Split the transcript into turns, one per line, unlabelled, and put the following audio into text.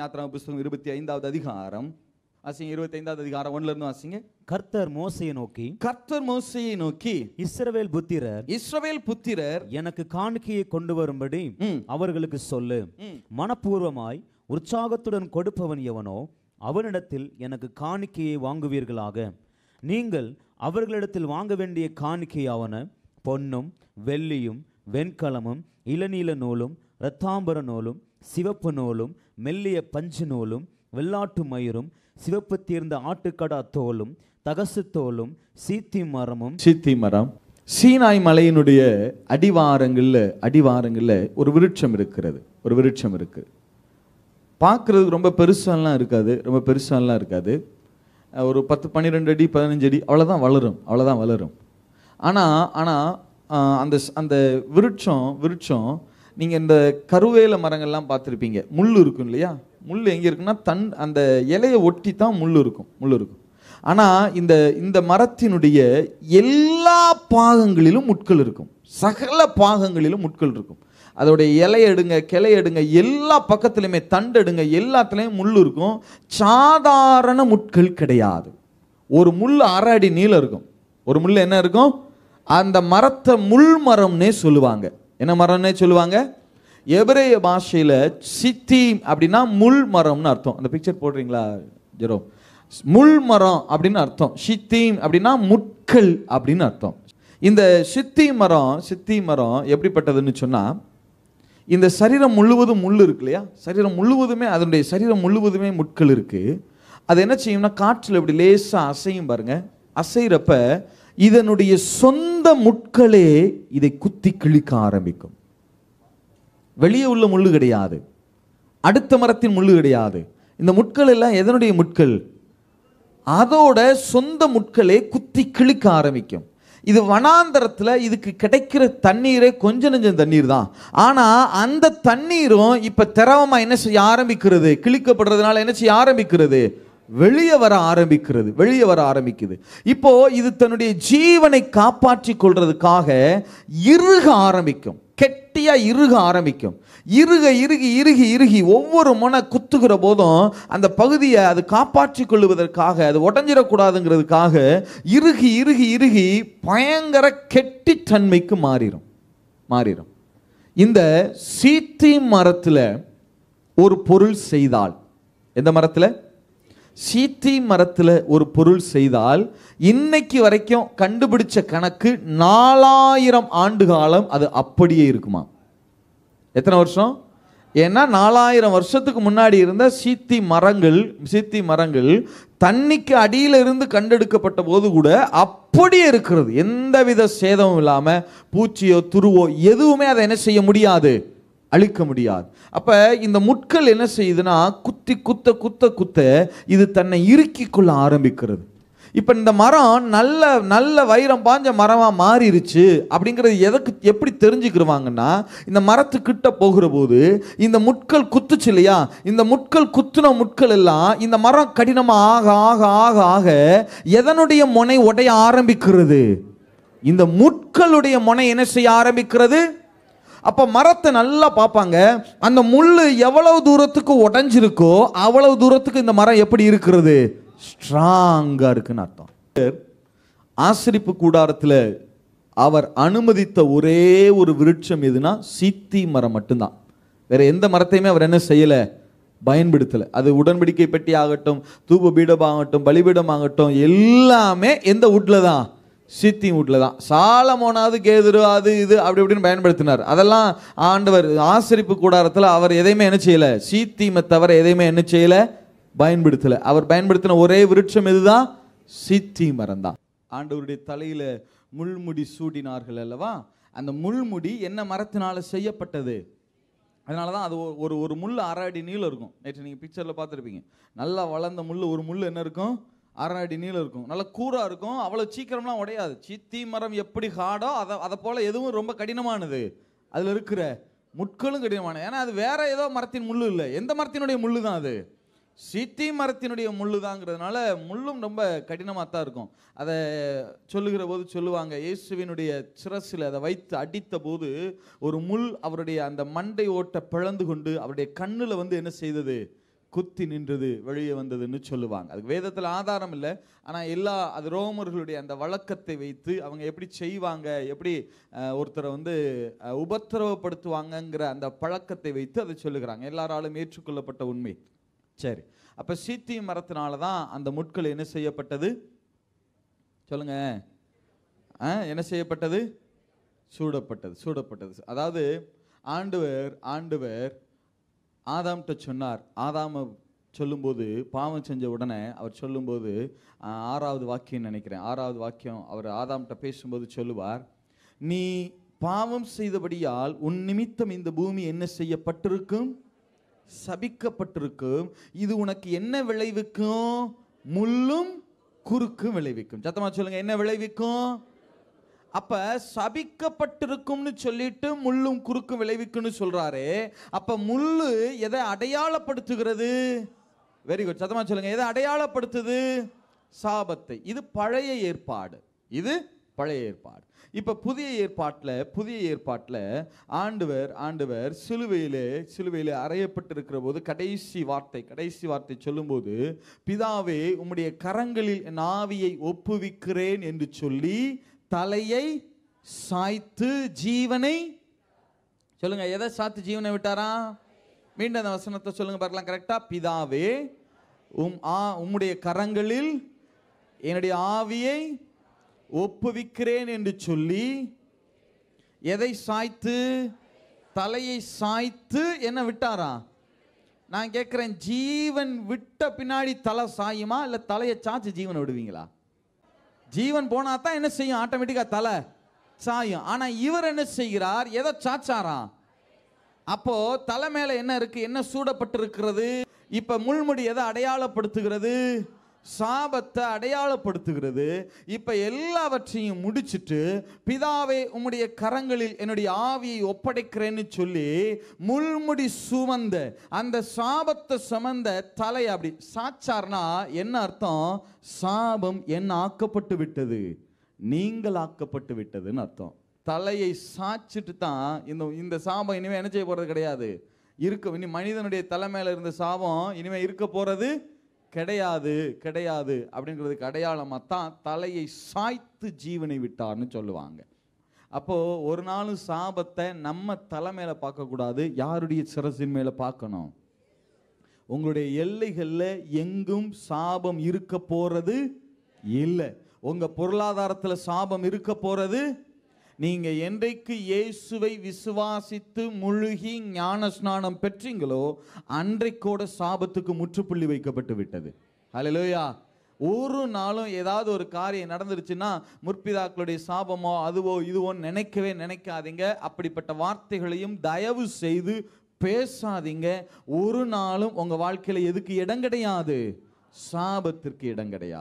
யாத்திரா புஸ்தகம் இருபத்தி ஐந்தாவது அதிகாரம் இருபத்தி ஐந்தாவது அதிகாரம் ஒன்னுல இருந்து வாசிங்க கர்த்தர் மோசையை நோக்கி கர்த்தர் மோசையை நோக்கி இஸ்ரவேல் புத்திரர் இஸ்ரவேல் புத்திரர் எனக்கு காணிக்கையை கொண்டு வரும்படி அவர்களுக்கு சொல்லு மனப்பூர்வமாய் உற்சாகத்துடன் கொடுப்பவன் எவனோ அவனிடத்தில் எனக்கு காணிக்கையை வாங்குவீர்களாக நீங்கள் அவர்களிடத்தில் வாங்க வேண்டிய காணிக்கையாவன பொன்னும் வெள்ளியும் வெண்கலமும் இளநீல நூலும் இரத்தாம்பர நூலும் சிவப்பு நூலும் மெல்லிய பஞ்சு நூலும் வெள்ளாட்டு மயிரும் சிவப்பு தீர்ந்த ஆட்டுக்கடா தோலும் தகசு தோலும் சீத்தி மரமும் சீத்தி மரம் சீனாய் மலையினுடைய அடிவாரங்களில் அடிவாரங்களில் ஒரு விருட்சம் இருக்கிறது ஒரு விருட்சம் இருக்குது பார்க்குறதுக்கு ரொம்ப பெருசாலாம் இருக்காது ரொம்ப பெருசாலாம் இருக்காது ஒரு பத்து பன்னிரெண்டு அடி பதினஞ்சு அடி அவ்வளோதான் வளரும் அவ்வளோதான் வளரும் ஆனால் ஆனால் அந்த அந்த விருட்சம் விருட்சம் நீங்கள் இந்த கருவேல மரங்கள்லாம் பார்த்துருப்பீங்க முள் இருக்கும் இல்லையா முள் எங்கே இருக்குன்னா தன் அந்த இலையை ஒட்டி தான் முள் இருக்கும் முள் இருக்கும் ஆனால் இந்த இந்த மரத்தினுடைய எல்லா பாகங்களிலும் முட்கள் இருக்கும் சகல பாகங்களிலும் முட்கள் இருக்கும் அதோடைய இலை எடுங்க கிளை எடுங்க எல்லா பக்கத்துலையுமே தண்டு எடுங்க எல்லாத்துலேயும் முள் இருக்கும் சாதாரண முட்கள் கிடையாது ஒரு முள் அரை அடி நீளம் இருக்கும் ஒரு முள் என்ன இருக்கும் அந்த மரத்தை முள் மரம்னே சொல்லுவாங்க என்ன மரம்னே சொல்லுவாங்க எபிரேய பாஷையில் சித்தி அப்படின்னா முள் மரம்னு அர்த்தம் அந்த பிக்சர் போடுறீங்களா ஜெரோ முள் மரம் அப்படின்னு அர்த்தம் சித்தீம் அப்படின்னா முட்கள் அப்படின்னு அர்த்தம் இந்த சித்தி மரம் சித்தி மரம் எப்படிப்பட்டதுன்னு சொன்னால் இந்த சரீரம் முழுவதும் முள் இருக்கு இல்லையா சரீரம் முழுவதுமே அதனுடைய சரீரம் முழுவதுமே முட்கள் இருக்குது அது என்ன செய்யும்னா காற்றில் இப்படி லேசாக அசையும் பாருங்கள் அசைகிறப்ப இதனுடைய சொந்த முட்களே இதை குத்தி கிழிக்க ஆரம்பிக்கும் வெளியே உள்ள முள்ளு கிடையாது அடுத்த மரத்தின் முள்ளு கிடையாது இந்த முட்கள் எல்லாம் எதனுடைய முட்கள் அதோட சொந்த முட்களே குத்தி கிழிக்க ஆரம்பிக்கும் இது வனாந்தரத்தில் இதுக்கு கிடைக்கிற தண்ணீரே கொஞ்சம் நஞ்சம் தண்ணீர் தான் ஆனால் அந்த தண்ணீரும் இப்போ திரவமாக என்ன செய்ய ஆரம்பிக்கிறது கிழிக்கப்படுறதுனால என்ன செய்ய ஆரம்பிக்கிறது வெளியே வர ஆரம்பிக்கிறது வெளியே வர ஆரம்பிக்குது இப்போ இது தன்னுடைய ஜீவனை காப்பாற்றி கொள்றதுக்காக இருக ஆரம்பிக்கும் கெட்டியா இருக ஆரம்பிக்கும் இருக இறுகி இறுகி இறுகி ஒவ்வொரு முனை குத்துகிற போதும் அந்த பகுதியை அது காப்பாற்றி கொள்ளுவதற்காக அது உடஞ்சிடக்கூடாதுங்கிறதுக்காக இறுகி இறுகி இறுகி பயங்கர கெட்டித்தன்மைக்கு மாறிடும் மாறிடும் இந்த சீத்தி மரத்தில் ஒரு பொருள் செய்தால் எந்த மரத்தில் சீத்தி மரத்தில் ஒரு பொருள் செய்தால் இன்னைக்கு வரைக்கும் கண்டுபிடிச்ச கணக்கு நாலாயிரம் ஆண்டு காலம் அது அப்படியே இருக்குமா எத்தனை வருஷம் ஏன்னா நாலாயிரம் வருஷத்துக்கு முன்னாடி இருந்த சீத்தி மரங்கள் சீத்தி மரங்கள் தண்ணிக்கு அடியில் இருந்து கண்டெடுக்கப்பட்ட போது கூட அப்படியே இருக்கிறது எந்தவித சேதமும் இல்லாமல் பூச்சியோ துருவோ எதுவுமே அதை என்ன செய்ய முடியாது அழிக்க முடியாது அப்போ இந்த முட்கள் என்ன செய்யுதுன்னா குத்தி குத்த குத்த குத்த இது தன்னை இறுக்கி கொள்ள ஆரம்பிக்கிறது இப்போ இந்த மரம் நல்ல நல்ல வைரம் பாஞ்ச மரமாக மாறிடுச்சு அப்படிங்கிறது எதுக்கு எப்படி தெரிஞ்சுக்கிடுவாங்கன்னா இந்த மரத்துக்கிட்ட போகிற போது இந்த முட்கள் குத்துச்சு இல்லையா இந்த முட்கள் குத்துன முட்கள் எல்லாம் இந்த மரம் கடினமாக ஆக ஆக ஆக ஆக எதனுடைய முனை உடைய ஆரம்பிக்கிறது இந்த முட்களுடைய முனை என்ன செய்ய ஆரம்பிக்கிறது அப்போ மரத்தை நல்லா பார்ப்பாங்க அந்த முள் எவ்வளவு தூரத்துக்கு உடஞ்சிருக்கோ அவ்வளவு தூரத்துக்கு இந்த மரம் எப்படி இருக்கிறது ஸ்ட்ராங்காக இருக்குன்னு அர்த்தம் ஆசிரிப்பு கூடாரத்தில் அவர் அனுமதித்த ஒரே ஒரு விருட்சம் எதுனா சித்தி மரம் மட்டும்தான் வேற எந்த மரத்தையுமே அவர் என்ன செய்யலை பயன்படுத்தலை அது உடன்படிக்கை பெட்டி ஆகட்டும் தூப பீடம் ஆகட்டும் பலிபீடம் ஆகட்டும் எல்லாமே எந்த வீட்டில் தான் சீத்திங் வீட்டில் தான் சாலமோனாவது கேதுரு அது இது அப்படி இப்படின்னு பயன்படுத்தினார் அதெல்லாம் ஆண்டவர் ஆசிரிப்பு கூடாரத்தில் அவர் எதையுமே என்ன செய்யலை சீத்தீமை தவிர எதையுமே என்ன செய்யலை பயன்படுத்தலை அவர் பயன்படுத்தின ஒரே விருட்சம் இதுதான் சித்தி மரம் தான் ஆண்டவருடைய தலையில் முள்முடி சூடினார்கள் அல்லவா அந்த முள்முடி என்ன மரத்தினால் செய்யப்பட்டது அதனால தான் அது ஒரு ஒரு முள் அரை அடி நீளம் இருக்கும் நேற்று நீங்கள் பிக்சரில் பார்த்துருப்பீங்க நல்லா வளர்ந்த முள் ஒரு முள் என்ன இருக்கும் அரை அடி நீளம் இருக்கும் நல்லா கூறாக இருக்கும் அவ்வளோ சீக்கிரம்லாம் உடையாது சித்தி மரம் எப்படி ஹார்டோ அதை அதை போல் எதுவும் ரொம்ப கடினமானது அதில் இருக்கிற முட்களும் கடினமானது ஏன்னா அது வேறு ஏதோ மரத்தின் முள் இல்லை எந்த மரத்தினுடைய முள் தான் அது சித்தி மரத்தினுடைய முள் தாங்கிறதுனால முள்ளும் ரொம்ப கடினமாக தான் இருக்கும் அதை சொல்லுகிற போது சொல்லுவாங்க இயேசுவினுடைய சிரசில் அதை வைத்து அடித்த போது ஒரு முள் அவருடைய அந்த மண்டை ஓட்டை பிளந்து கொண்டு அவருடைய கண்ணில் வந்து என்ன செய்தது குத்தி நின்றது வெளியே வந்ததுன்னு சொல்லுவாங்க அதுக்கு வேதத்தில் ஆதாரம் இல்லை ஆனால் எல்லா அது ரோமர்களுடைய அந்த வழக்கத்தை வைத்து அவங்க எப்படி செய்வாங்க எப்படி ஒருத்தரை வந்து உபத்திரவப்படுத்துவாங்கங்கிற அந்த பழக்கத்தை வைத்து அதை சொல்லுகிறாங்க எல்லாராலும் ஏற்றுக்கொள்ளப்பட்ட உண்மை சரி அப்போ சீத்தி மரத்தினால தான் அந்த முட்கள் என்ன செய்யப்பட்டது சொல்லுங்க என்ன செய்யப்பட்டது சூடப்பட்டது சூடப்பட்டது அதாவது ஆண்டுவர் ஆண்டுவர் ஆதாம்கிட்ட சொன்னார் ஆதாம சொல்லும்போது பாவம் செஞ்ச உடனே அவர் சொல்லும்போது ஆறாவது வாக்கியம் நினைக்கிறேன் ஆறாவது வாக்கியம் அவர் ஆதாம்கிட்ட பேசும்போது சொல்லுவார் நீ பாவம் செய்தபடியால் உன் நிமித்தம் இந்த பூமி என்ன செய்யப்பட்டிருக்கும் சபிக்கப்பட்டிருக்கும் இது உனக்கு என்ன விளைவிக்கும் முள்ளும் குறுக்கும் விளைவிக்கும் சத்தமாக சொல்லுங்க என்ன விளைவிக்கும் அப்ப சபிக்கப்பட்டிருக்கும்னு சொல்லிட்டு முள்ளும் குறுக்கும் விளைவிக்கும்னு சொல்றாரு அப்ப முள்ளு எதை அடையாளப்படுத்துகிறது வெரி குட் சத்தமா சொல்லுங்க எதை அடையாளப்படுத்துது சாபத்தை இது பழைய ஏற்பாடு இது பழைய ஏற்பாடு இப்போ புதிய ஏற்பாட்டில் புதிய ஏற்பாட்டில் ஆண்டவர் ஆண்டவர் சிலுவையிலே சிலுவையில் அறையப்பட்டிருக்கிற போது கடைசி வார்த்தை கடைசி வார்த்தை சொல்லும்போது பிதாவே உம்முடைய கரங்களில் நாவியை ஒப்புவிக்கிறேன் என்று சொல்லி தலையை சாய்த்து ஜீவனை சொல்லுங்க எதை சாத்து ஜீவனை விட்டாரா மீண்டும் அந்த வசனத்தை சொல்லுங்க பார்க்கலாம் கரெக்டா பிதாவே உம் ஆ உம்முடைய கரங்களில் என்னுடைய ஆவியை ஒப்புவிக்கிறேன் என்று சொல்லி எதை சாய்த்து தலையை சாய்த்து என்ன விட்டாரா நான் கேட்குறேன் ஜீவன் விட்ட பின்னாடி தலை சாயுமா இல்லை தலையை சாய்ச்சி ஜீவனை விடுவீங்களா ஜீவன் போனா தான் என்ன செய்யும் ஆட்டோமேட்டிக்கா தலை சாயும் ஆனால் இவர் என்ன செய்கிறார் எதை சாச்சாரா அப்போ தலை மேலே என்ன இருக்கு என்ன இருக்கிறது இப்போ முள்முடி எதை அடையாளப்படுத்துகிறது சாபத்தை அடையாளப்படுத்துகிறது இப்போ எல்லாவற்றையும் முடிச்சுட்டு பிதாவை உம்முடைய கரங்களில் என்னுடைய ஆவியை ஒப்படைக்கிறேன்னு சொல்லி முள்முடி சுமந்த அந்த சாபத்தை சுமந்த தலை அப்படி சாச்சார்னா என்ன அர்த்தம் சாபம் என்ன ஆக்கப்பட்டு விட்டது நீங்கள் ஆக்கப்பட்டு விட்டதுன்னு அர்த்தம் தலையை சாய்ச்சிட்டு தான் இந்த இந்த சாபம் இனிமேல் என்ன செய்ய போகிறது கிடையாது இருக்க இனி மனிதனுடைய மேலே இருந்த சாபம் இனிமேல் இருக்க போகிறது கிடையாது கிடையாது அப்படிங்கிறதுக்கு அடையாளமாக தான் தலையை சாய்த்து ஜீவனை விட்டார்னு சொல்லுவாங்க அப்போது ஒரு நாளும் சாபத்தை நம்ம தலை மேலே பார்க்கக்கூடாது யாருடைய சிரசின் மேலே பார்க்கணும் உங்களுடைய எல்லைகளில் எங்கும் சாபம் இருக்க போகிறது இல்லை உங்கள் பொருளாதாரத்தில் சாபம் இருக்க போகிறது நீங்கள் என்றைக்கு இயேசுவை விசுவாசித்து முழுகி ஞான ஸ்நானம் பெற்றீங்களோ அன்றைக்கோட சாபத்துக்கு முற்றுப்புள்ளி வைக்கப்பட்டு விட்டது ஹலோயா ஒரு நாளும் ஏதாவது ஒரு காரியம் நடந்துருச்சுன்னா முற்பிதாக்களுடைய சாபமோ அதுவோ இதுவோ நினைக்கவே நினைக்காதீங்க அப்படிப்பட்ட வார்த்தைகளையும் தயவு செய்து பேசாதீங்க ஒரு நாளும் உங்கள் வாழ்க்கையில் எதுக்கு இடம் கிடையாது சாபத்திற்கு இடம் கிடையாது